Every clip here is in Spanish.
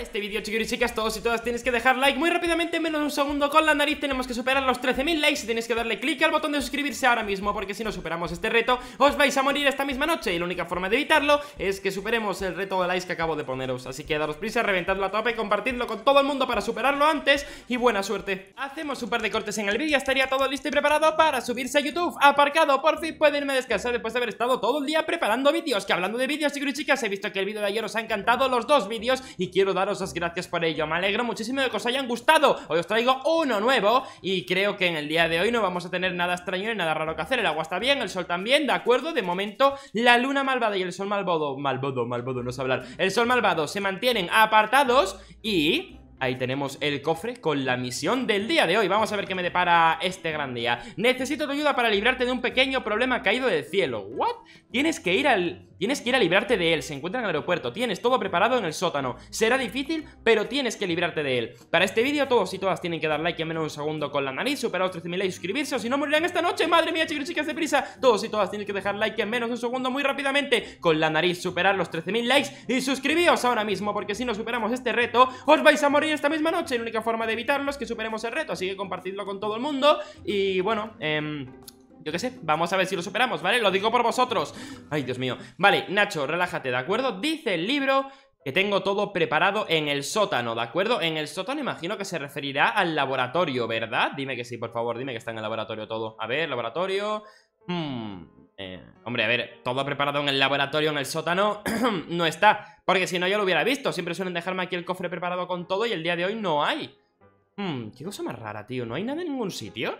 este vídeo, chicos y chicas, todos y todas tienes que dejar like muy rápidamente, en menos de un segundo con la nariz tenemos que superar los 13.000 likes y tenéis que darle click al botón de suscribirse ahora mismo porque si no superamos este reto, os vais a morir esta misma noche y la única forma de evitarlo es que superemos el reto de likes que acabo de poneros, así que daros prisa, reventadlo a tope, compartidlo con todo el mundo para superarlo antes y buena suerte. Hacemos un par de cortes en el vídeo, estaría todo listo y preparado para subirse a YouTube, aparcado, por fin pueden irme descansar después de haber estado todo el día preparando vídeos, que hablando de vídeos, chicos y chicas, he visto que el vídeo de ayer os ha encantado los dos vídeos y quiero dar gracias por ello Me alegro muchísimo de que os hayan gustado Hoy os traigo uno nuevo y creo que en el día de hoy no vamos a tener nada extraño ni nada raro que hacer El agua está bien, el sol también, de acuerdo De momento la luna malvada y el sol malvado Malvado, malvado, no sé hablar El sol malvado se mantienen apartados y Ahí tenemos el cofre con la misión del día de hoy Vamos a ver qué me depara este gran día Necesito tu ayuda para librarte de un pequeño problema caído del cielo ¿What? Tienes que ir al... Tienes que ir a librarte de él, se encuentra en el aeropuerto, tienes todo preparado en el sótano. Será difícil, pero tienes que librarte de él. Para este vídeo todos y todas tienen que dar like en menos de un segundo con la nariz, superar los 13.000 likes, suscribirse o si no morirán esta noche. Madre mía, chicos y chicas de prisa, todos y todas tienen que dejar like en menos de un segundo muy rápidamente con la nariz, superar los 13.000 likes y suscribíos ahora mismo porque si no superamos este reto os vais a morir esta misma noche. La única forma de evitarlo es que superemos el reto, así que compartidlo con todo el mundo. Y bueno, em, yo qué sé, vamos a ver si lo superamos, ¿vale? Lo digo por vosotros. Ay, Dios mío. Vale, Nacho, relájate, ¿de acuerdo? Dice el libro que tengo todo preparado en el sótano, ¿de acuerdo? En el sótano imagino que se referirá al laboratorio, ¿verdad? Dime que sí, por favor, dime que está en el laboratorio todo. A ver, laboratorio... Hmm, eh, hombre, a ver, todo preparado en el laboratorio, en el sótano, no está. Porque si no, yo lo hubiera visto. Siempre suelen dejarme aquí el cofre preparado con todo y el día de hoy no hay. Mmm, qué cosa más rara, tío. ¿No hay nada en ningún sitio?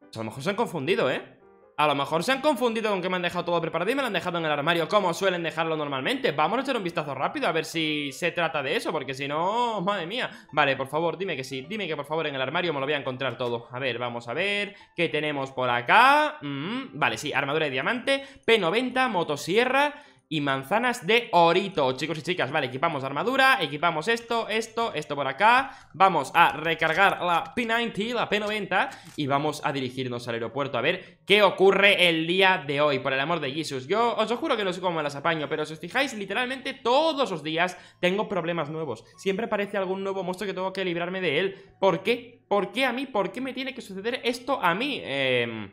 Pues a lo mejor se han confundido, ¿eh? A lo mejor se han confundido con que me han dejado todo preparado y me lo han dejado en el armario, como suelen dejarlo normalmente. Vamos a echar un vistazo rápido a ver si se trata de eso, porque si no, madre mía. Vale, por favor, dime que sí, dime que por favor en el armario me lo voy a encontrar todo. A ver, vamos a ver, ¿qué tenemos por acá? Mm, vale, sí, armadura de diamante, P90, motosierra y manzanas de orito, chicos y chicas Vale, equipamos armadura, equipamos esto, esto, esto por acá Vamos a recargar la P90, la P90 Y vamos a dirigirnos al aeropuerto a ver qué ocurre el día de hoy Por el amor de Jesus, yo os juro que no sé cómo me las apaño Pero si os fijáis, literalmente todos los días tengo problemas nuevos Siempre aparece algún nuevo monstruo que tengo que librarme de él ¿Por qué? ¿Por qué a mí? ¿Por qué me tiene que suceder esto a mí? Em,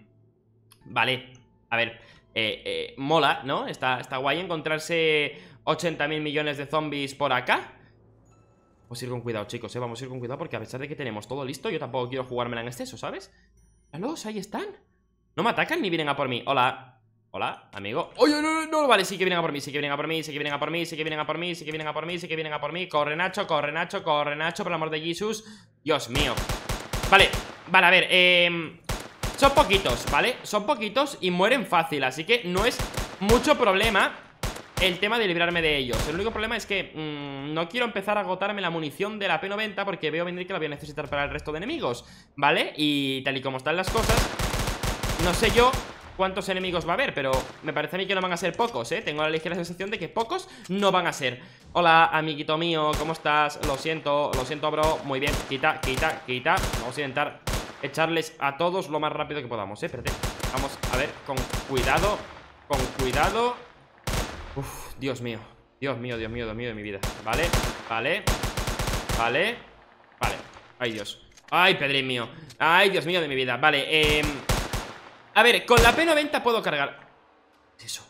vale, a ver eh, eh, mola, ¿no? Está, está guay encontrarse 80.000 millones de zombies por acá. Vamos a ir con cuidado, chicos, ¿eh? Vamos a ir con cuidado porque a pesar de que tenemos todo listo, yo tampoco quiero jugármela en exceso, ¿sabes? ¡Alos! Ahí están. No me atacan ni vienen a por mí. Hola. Hola, amigo. ¡Oye, no, no, no! Vale, sí que vienen a por mí, sí que vienen a por mí, sí que vienen a por mí, sí que vienen a por mí, sí que vienen a por mí, sí que vienen a por mí. Corre, Nacho, corre, Nacho, corre, Nacho, por el amor de Jesús. Dios mío. Vale, vale, a ver, eh... Son poquitos, ¿vale? Son poquitos y mueren fácil Así que no es mucho problema el tema de librarme de ellos El único problema es que mm, no quiero empezar a agotarme la munición de la P90 Porque veo venir que la voy a necesitar para el resto de enemigos ¿Vale? Y tal y como están las cosas No sé yo cuántos enemigos va a haber Pero me parece a mí que no van a ser pocos, ¿eh? Tengo la ligera sensación de que pocos no van a ser Hola, amiguito mío, ¿cómo estás? Lo siento, lo siento, bro Muy bien, quita, quita, quita Vamos a intentar echarles a todos lo más rápido que podamos, ¿eh? Espérate. Vamos a ver, con cuidado, con cuidado. Uf, Dios mío. Dios mío, Dios mío, Dios mío de mi vida. Vale, vale, vale, vale. Ay, Dios. Ay, Pedrín mío. Ay, Dios mío de mi vida. Vale, eh... A ver, con la P90 puedo cargar. ¿Qué es eso?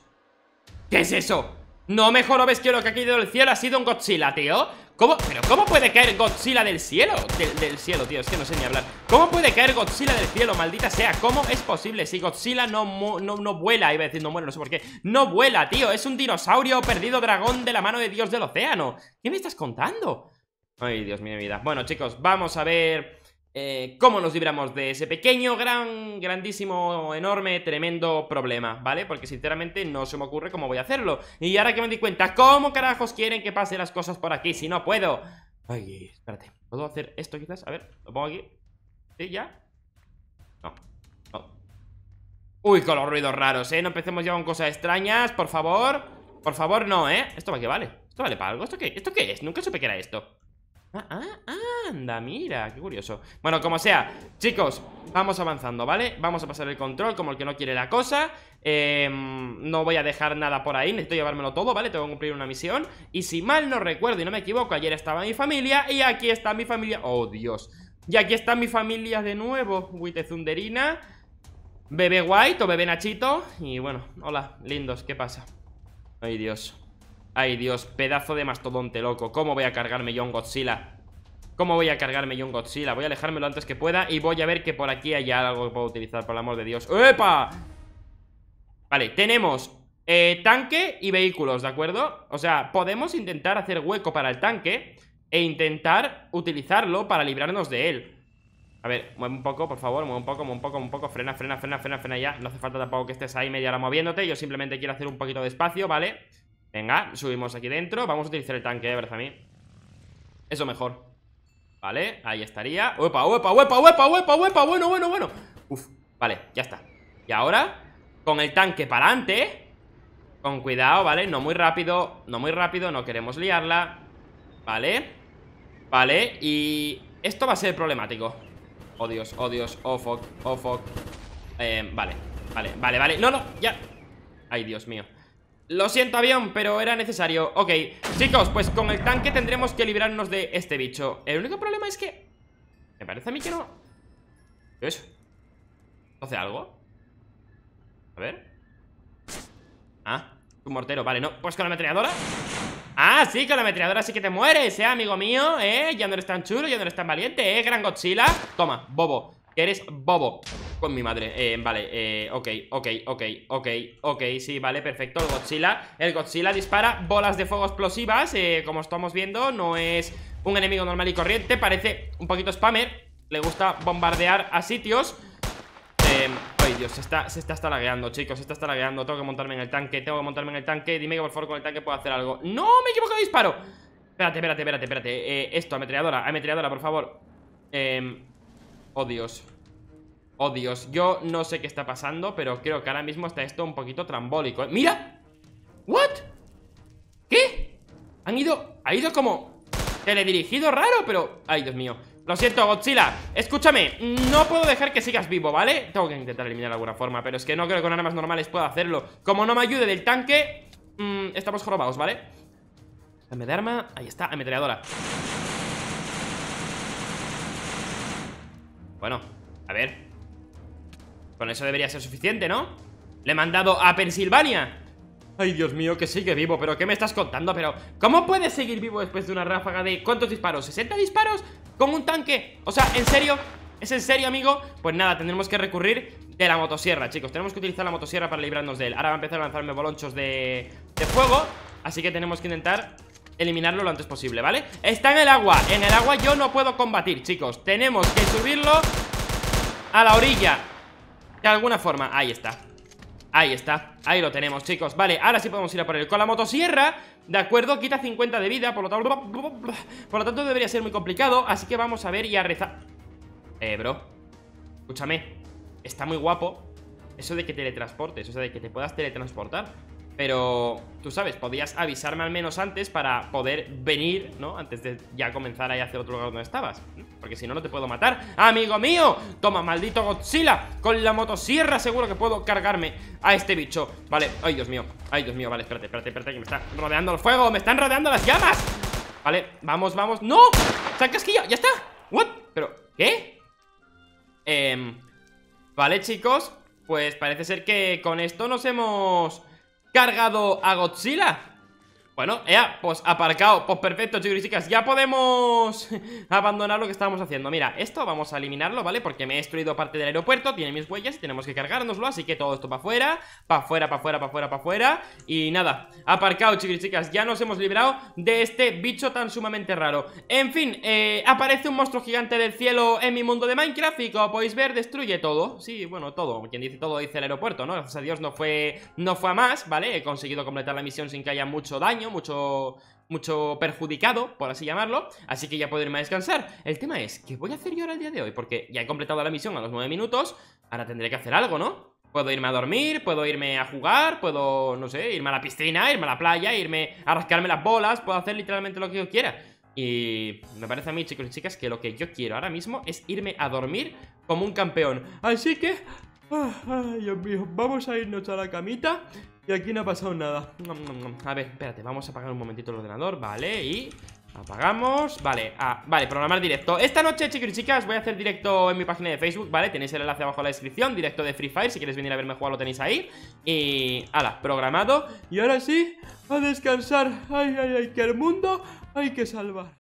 ¿Qué es eso? No me que lo que ha caído del cielo. Ha sido un Godzilla, tío. ¿Cómo? ¿Pero cómo puede caer Godzilla del cielo? Del, cielo, tío, es que no sé ni hablar ¿Cómo puede caer Godzilla del cielo, maldita sea? ¿Cómo es posible? Si Godzilla no, no, vuela, iba diciendo decir no no sé por qué No vuela, tío, es un dinosaurio perdido dragón de la mano de Dios del océano ¿Qué me estás contando? Ay, Dios mío, mi vida Bueno, chicos, vamos a ver eh, cómo nos libramos de ese pequeño, gran, grandísimo, enorme, tremendo problema, ¿vale? Porque sinceramente no se me ocurre cómo voy a hacerlo. Y ahora que me di cuenta, ¿cómo carajos quieren que pasen las cosas por aquí si no puedo? Ay, espérate, ¿puedo hacer esto quizás? A ver, lo pongo aquí. ¿Sí, ya? No, no. Uy, con los ruidos raros, ¿eh? No empecemos ya con cosas extrañas, por favor. Por favor, no, ¿eh? ¿Esto para que vale? ¿Esto vale para algo? ¿Esto qué, ¿Esto qué es? Nunca supe que era esto. Ah, ah, anda, mira, qué curioso Bueno, como sea, chicos, vamos avanzando, ¿vale? Vamos a pasar el control como el que no quiere la cosa em, No voy a dejar nada por ahí, necesito llevármelo todo, ¿vale? Tengo que cumplir una misión Y si mal no recuerdo y no me equivoco, ayer estaba mi familia Y aquí está mi familia, oh Dios Y aquí está mi familia de nuevo Zunderina Bebé White o bebé Nachito Y bueno, hola, lindos, ¿qué pasa? Ay Dios Ay, Dios, pedazo de mastodonte, loco ¿Cómo voy a cargarme yo un Godzilla? ¿Cómo voy a cargarme yo un Godzilla? Voy a alejarme lo antes que pueda y voy a ver que por aquí hay algo que puedo utilizar, por el amor de Dios ¡Epa! Vale, tenemos eh, tanque y vehículos, ¿de acuerdo? O sea, podemos intentar hacer hueco para el tanque e intentar utilizarlo para librarnos de él a ver, mueve un poco, por favor, mueve un poco, mueve un poco, mueve un poco Frena, frena, frena, frena, frena ya No hace falta tampoco que estés ahí media hora moviéndote Yo simplemente quiero hacer un poquito de espacio, ¿vale? Venga, subimos aquí dentro Vamos a utilizar el tanque, ¿eh? a mí Eso mejor Vale, ahí estaría ¡Uepa, uepa, uepa, uepa, uepa, uepa! Bueno, bueno, bueno Uf, vale, ya está Y ahora, con el tanque para adelante Con cuidado, ¿vale? No muy rápido, no muy rápido No queremos liarla Vale, vale Y esto va a ser problemático Oh Dios, oh Dios, oh fuck, oh fuck eh, Vale, vale, vale, vale No, no, ya Ay, Dios mío lo siento, avión, pero era necesario Ok, chicos, pues con el tanque tendremos que librarnos de este bicho El único problema es que... Me parece a mí que no... ¿Qué es? ¿Hace algo? A ver... Ah, un mortero, vale, no Pues con la metralladora... Ah, sí, con la metralladora sí que te mueres, eh, amigo mío Eh, ya no eres tan chulo, ya no eres tan valiente, eh, gran Godzilla Toma, bobo, que eres bobo con mi madre eh, Vale, eh, ok, ok, ok, ok, ok Sí, vale, perfecto, el Godzilla El Godzilla dispara bolas de fuego explosivas eh, Como estamos viendo, no es un enemigo normal y corriente Parece un poquito spammer Le gusta bombardear a sitios eh, ay, Dios, se está, se está, chicos Se está, estalagueando tengo que montarme en el tanque Tengo que montarme en el tanque, dime que por favor con el tanque puedo hacer algo ¡No! Me he equivocado de disparo Espérate, espérate, espérate, espérate eh, Esto, ametralladora, ametralladora, por favor eh, Oh, Dios Oh, Dios, yo no sé qué está pasando, pero creo que ahora mismo está esto un poquito trambólico. ¿eh? ¡Mira! ¿What? ¿Qué? Han ido... Ha ido como... Teledirigido raro, pero... Ay, Dios mío. Lo siento, Godzilla. Escúchame, no puedo dejar que sigas vivo, ¿vale? Tengo que intentar eliminar de alguna forma, pero es que no creo que con armas normales pueda hacerlo. Como no me ayude del tanque, mm, estamos jorobados, ¿vale? Dame de arma. Ahí está, ametralladora. Bueno, a ver, con eso debería ser suficiente, ¿no? Le he mandado a Pensilvania Ay, Dios mío, que sigue vivo, pero ¿qué me estás contando? Pero, ¿cómo puede seguir vivo después de una ráfaga de cuántos disparos? ¿60 disparos? ¿Con un tanque? O sea, ¿en serio? ¿Es en serio, amigo? Pues nada, tendremos que recurrir de la motosierra, chicos Tenemos que utilizar la motosierra para librarnos de él Ahora va a empezar a lanzarme bolonchos de, de fuego Así que tenemos que intentar eliminarlo lo antes posible, ¿vale? Está en el agua, en el agua yo no puedo combatir, chicos Tenemos que subirlo a la orilla de alguna forma, ahí está Ahí está, ahí lo tenemos, chicos Vale, ahora sí podemos ir a por él Con la motosierra, de acuerdo, quita 50 de vida Por lo tanto, por lo tanto debería ser muy complicado Así que vamos a ver y a rezar Eh, bro Escúchame, está muy guapo Eso de que teletransportes, o sea, de que te puedas teletransportar pero, tú sabes, podías avisarme al menos antes para poder venir, ¿no? Antes de ya comenzar ahí hacia otro lugar donde estabas. Porque si no, no te puedo matar. ¡Amigo mío! Toma, maldito Godzilla. Con la motosierra seguro que puedo cargarme a este bicho. Vale, ay, Dios mío. Ay, Dios mío, vale, espérate, espérate, espérate, que me está rodeando el fuego. Me están rodeando las llamas. Vale, vamos, vamos. ¡No! ¡Sacas casquillo! ¡Ya está! ¿What? ¿Pero qué? Eh, vale, chicos. Pues parece ser que con esto nos hemos cargado a Godzilla bueno, ya, pues aparcado Pues perfecto, chicos y chicas, ya podemos Abandonar lo que estábamos haciendo Mira, esto vamos a eliminarlo, ¿vale? Porque me he destruido parte del aeropuerto, tiene mis huellas y tenemos que cargárnoslo Así que todo esto para afuera, para afuera, para afuera, para afuera, para afuera Y nada, aparcado, chicos y chicas Ya nos hemos liberado de este bicho tan sumamente raro En fin, eh, aparece un monstruo gigante del cielo en mi mundo de Minecraft Y como podéis ver, destruye todo Sí, bueno, todo, quien dice todo dice el aeropuerto, ¿no? Gracias a Dios no fue, no fue a más, ¿vale? He conseguido completar la misión sin que haya mucho daño mucho mucho perjudicado, por así llamarlo, así que ya puedo irme a descansar. El tema es, ¿qué voy a hacer yo ahora el día de hoy? Porque ya he completado la misión a los 9 minutos, ahora tendré que hacer algo, ¿no? Puedo irme a dormir, puedo irme a jugar, puedo, no sé, irme a la piscina, irme a la playa, irme a rascarme las bolas, puedo hacer literalmente lo que yo quiera. Y me parece a mí, chicos y chicas, que lo que yo quiero ahora mismo es irme a dormir como un campeón. Así que... Ah, ay, Dios mío, vamos a irnos a la camita aquí no ha pasado nada A ver, espérate, vamos a apagar un momentito el ordenador Vale, y... Apagamos, vale, ah, vale, programar directo Esta noche, chicos y chicas, voy a hacer directo en mi página de Facebook, ¿vale? Tenéis el enlace abajo en la descripción Directo de Free Fire, si quieres venir a verme jugar lo tenéis ahí Y... ala, programado Y ahora sí, a descansar Ay, ay, ay, que el mundo hay que salvar